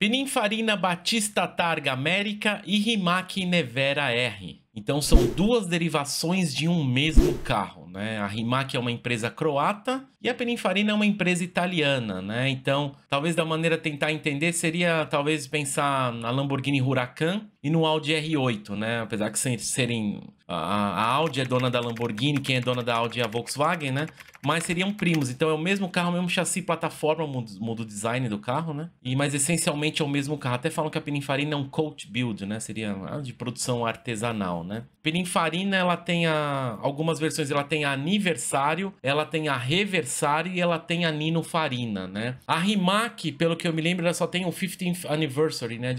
Pininfarina Batista Targa América e Rimac Nevera R. Então são duas derivações de um mesmo carro, né? A Rimac é uma empresa croata e a Pininfarina é uma empresa italiana, né? Então, talvez da maneira tentar entender seria talvez pensar na Lamborghini Huracan e no Audi R8, né? Apesar que serem a, a Audi é dona da Lamborghini, quem é dona da Audi é a Volkswagen, né? mas seriam primos. Então é o mesmo carro, o mesmo chassi, plataforma, muda o design do carro, né? E, mas essencialmente é o mesmo carro. Até falam que a Pininfarina é um coach build, né? Seria de produção artesanal, né? Pininfarina, ela tem a, algumas versões, ela tem a aniversário, ela tem a reversário e ela tem a Nino Farina né? A Rimac, pelo que eu me lembro, ela só tem o 15th anniversary, né?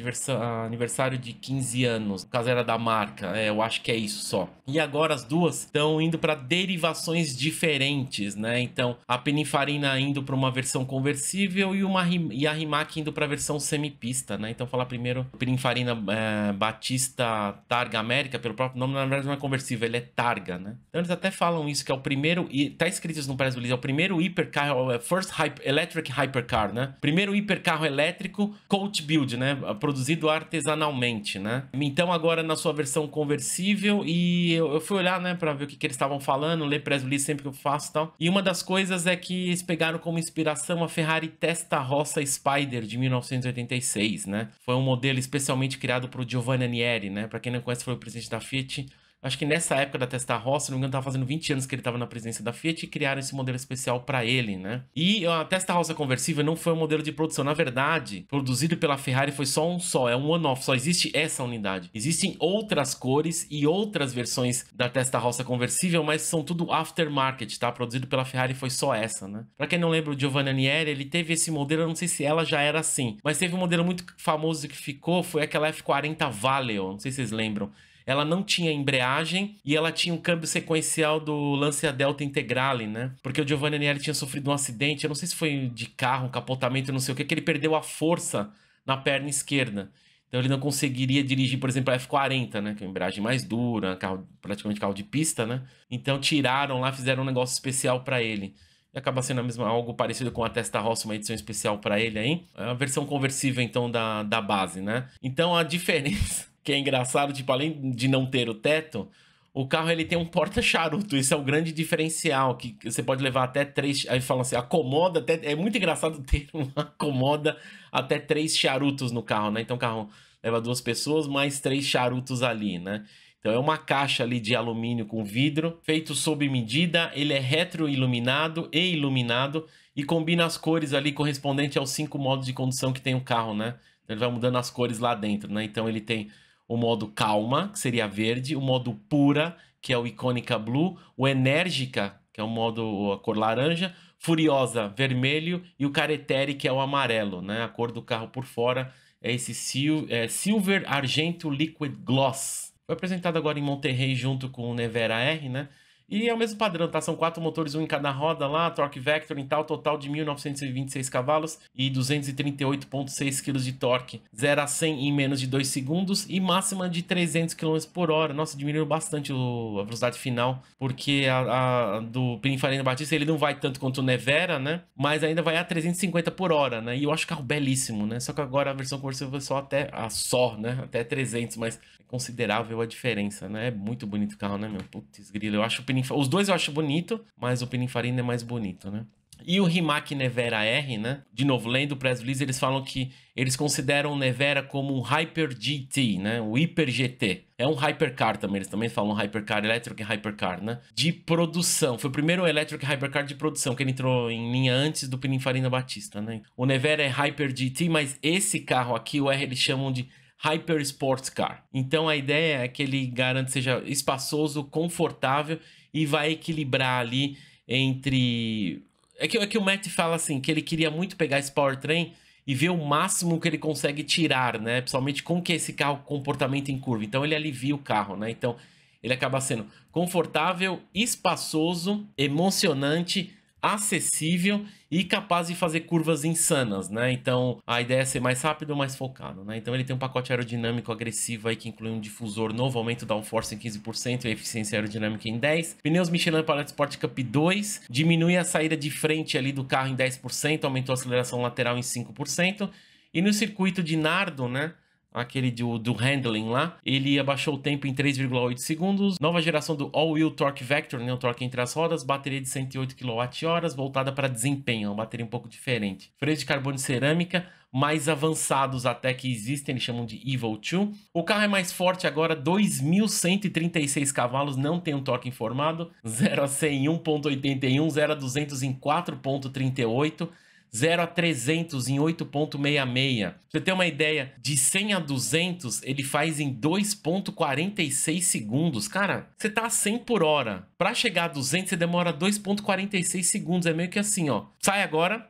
Aniversário de 15 anos. No caso era da marca, é, eu acho que é isso só. E agora as duas estão indo para derivações diferentes né? Então, a Pininfarina indo para uma versão conversível e, uma, e a Rimac indo para a versão semipista, né? Então, falar primeiro Pininfarina é, Batista Targa América, pelo próprio nome, na verdade não é conversível, ele é Targa, né? Então, eles até falam isso, que é o primeiro, e tá escrito isso no press release, é o primeiro hipercar, é, first hyper, electric hypercar, né? Primeiro hipercarro elétrico coach build, né? Produzido artesanalmente, né? Então, agora na sua versão conversível e eu, eu fui olhar, né, para ver o que, que eles estavam falando, ler press release sempre que eu faço e tal. E uma das coisas é que eles pegaram como inspiração a Ferrari Testa Rossa Spider de 1986, né? Foi um modelo especialmente criado para o Giovanni Anieri, né? Para quem não conhece, foi o presidente da Fiat Acho que nessa época da Testa Roça, se não me engano, tava fazendo 20 anos que ele estava na presença da Fiat e criaram esse modelo especial para ele, né? E a Testa Roça conversível não foi um modelo de produção. Na verdade, produzido pela Ferrari foi só um só, é um one-off, só existe essa unidade. Existem outras cores e outras versões da Testa Roça conversível, mas são tudo aftermarket, tá? Produzido pela Ferrari foi só essa, né? Pra quem não lembra, o Giovanni Anieri, ele teve esse modelo, eu não sei se ela já era assim, mas teve um modelo muito famoso que ficou, foi aquela F40 Valeo, não sei se vocês lembram ela não tinha embreagem e ela tinha um câmbio sequencial do Lancia Delta Integrale, né? Porque o Giovanni Agnelli tinha sofrido um acidente, eu não sei se foi de carro, um capotamento, não sei o que, que ele perdeu a força na perna esquerda. Então ele não conseguiria dirigir, por exemplo, a F40, né? Que é uma embreagem mais dura, carro, praticamente carro de pista, né? Então tiraram lá, fizeram um negócio especial para ele. E acaba sendo a mesma, algo parecido com a Testa Testarossa, uma edição especial para ele aí. É a versão conversível, então, da, da base, né? Então a diferença que é engraçado, tipo, além de não ter o teto, o carro ele tem um porta-charuto. Isso é o um grande diferencial, que você pode levar até três. Aí falam assim, acomoda até. É muito engraçado ter um acomoda até três charutos no carro, né? Então o carro leva duas pessoas, mais três charutos ali, né? Então é uma caixa ali de alumínio com vidro, feito sob medida, ele é retroiluminado e iluminado e combina as cores ali correspondente aos cinco modos de condução que tem o carro, né? Então, ele vai mudando as cores lá dentro, né? Então ele tem o modo calma, que seria verde, o modo pura, que é o icônica blue, o enérgica, que é o modo a cor laranja, furiosa, vermelho e o caretere, que é o amarelo, né? A cor do carro por fora é esse sil é, silver argento liquid gloss. Foi apresentado agora em Monterrey junto com o Nevera R, né? E é o mesmo padrão, tá? São quatro motores, um em cada roda lá, torque vector em tal, total de 1926 cavalos e 238,6 kg de torque. 0 a 100 em menos de 2 segundos e máxima de 300 km por hora. Nossa, diminuiu bastante o, a velocidade final, porque a, a do Pininfarina Batista ele não vai tanto quanto o Nevera, né? Mas ainda vai a 350 por hora, né? E eu acho o carro belíssimo, né? Só que agora a versão conversível foi só até, a só, né? Até 300, mas é considerável a diferença, né? É muito bonito o carro, né, meu? Putz, grilo, eu acho o Pininfarina Pininfarina. Os dois eu acho bonito, mas o Pininfarina é mais bonito, né? E o Rimac Nevera R, né? De novo, lendo o Press Release, eles falam que eles consideram o Nevera como um Hyper GT, né? O Hyper GT. É um Hypercar também, eles também falam Hypercar, Electric Hypercar, né? De produção. Foi o primeiro Electric Hypercar de produção, que ele entrou em linha antes do Pininfarina Batista, né? O Nevera é Hyper GT, mas esse carro aqui, o R, eles chamam de Hyper Sports Car. Então a ideia é que ele garante seja espaçoso, confortável e vai equilibrar ali entre. É que, é que o Matt fala assim, que ele queria muito pegar esse powertrain e ver o máximo que ele consegue tirar, né? Principalmente com que esse carro comportamento em curva. Então ele alivia o carro, né? Então ele acaba sendo confortável, espaçoso, emocionante acessível e capaz de fazer curvas insanas, né? Então a ideia é ser mais rápido, mais focado, né? Então ele tem um pacote aerodinâmico agressivo aí que inclui um difusor novo, aumento da downforce em 15% e eficiência aerodinâmica em 10. Pneus Michelin Palette Sport Cup 2, diminui a saída de frente ali do carro em 10%, aumentou a aceleração lateral em 5%. E no circuito de Nardo, né? aquele do, do handling lá, ele abaixou o tempo em 3,8 segundos. Nova geração do All-Wheel Torque Vector, né, o torque entre as rodas, bateria de 108 kWh, voltada para desempenho, é uma bateria um pouco diferente. Freios de carbono e cerâmica, mais avançados até que existem, eles chamam de Evil 2. O carro é mais forte agora, 2.136 cavalos, não tem um torque informado, 0 a 100 em 1.81, 0 a 200 em 4.38. 0 a 300 em 8.66. Pra você ter uma ideia, de 100 a 200 ele faz em 2.46 segundos. Cara, você tá a 100 por hora. Para chegar a 200 você demora 2.46 segundos. É meio que assim, ó. Sai agora,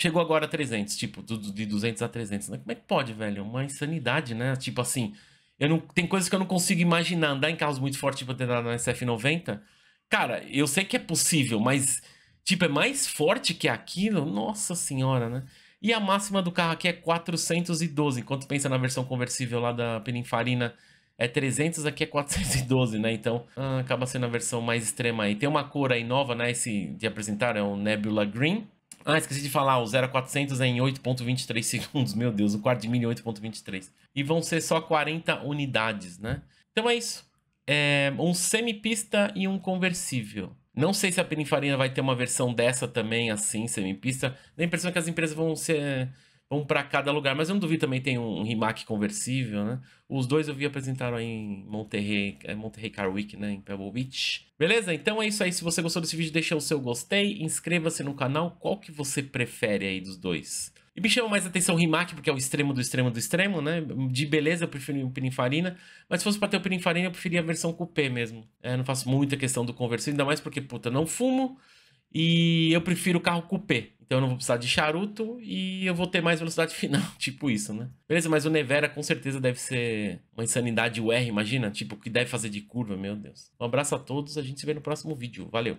Chegou agora a 300, tipo, de 200 a 300. Como é que pode, velho? É uma insanidade, né? Tipo assim, eu não, tem coisas que eu não consigo imaginar. Andar em carros muito fortes, tipo, tentar na SF90. Cara, eu sei que é possível, mas tipo, é mais forte que aquilo? Nossa senhora, né? E a máxima do carro aqui é 412, enquanto pensa na versão conversível lá da Pininfarina é 300, aqui é 412, né? Então ah, acaba sendo a versão mais extrema aí. Tem uma cor aí nova, né? Esse de apresentar é o Nebula Green. Ah, esqueci de falar, o 0400 é em 8.23 segundos. Meu Deus, o quarto de milha é 8.23. E vão ser só 40 unidades, né? Então é isso. É um semipista e um conversível. Não sei se a Pininfarina vai ter uma versão dessa também, assim, semi-pista. Dá a impressão que as empresas vão ser vão para cada lugar, mas eu não duvido também tem um Rimac conversível, né? Os dois eu vi apresentaram aí em Monterrey, é, Monterrey Car Week, né, em Pebble Beach. Beleza? Então é isso aí, se você gostou desse vídeo, deixa o seu gostei, inscreva-se no canal, qual que você prefere aí dos dois? E me chama mais atenção o Rimac, porque é o extremo do extremo do extremo, né? De beleza eu prefiro o Pininfarina, mas se fosse pra ter o Pininfarina eu preferia a versão cupê mesmo. É, não faço muita questão do conversível, ainda mais porque, puta, não fumo e eu prefiro o carro cupê. Então eu não vou precisar de charuto e eu vou ter mais velocidade final, tipo isso, né? Beleza, mas o Nevera com certeza deve ser uma insanidade UR, imagina? Tipo, o que deve fazer de curva, meu Deus. Um abraço a todos, a gente se vê no próximo vídeo. Valeu!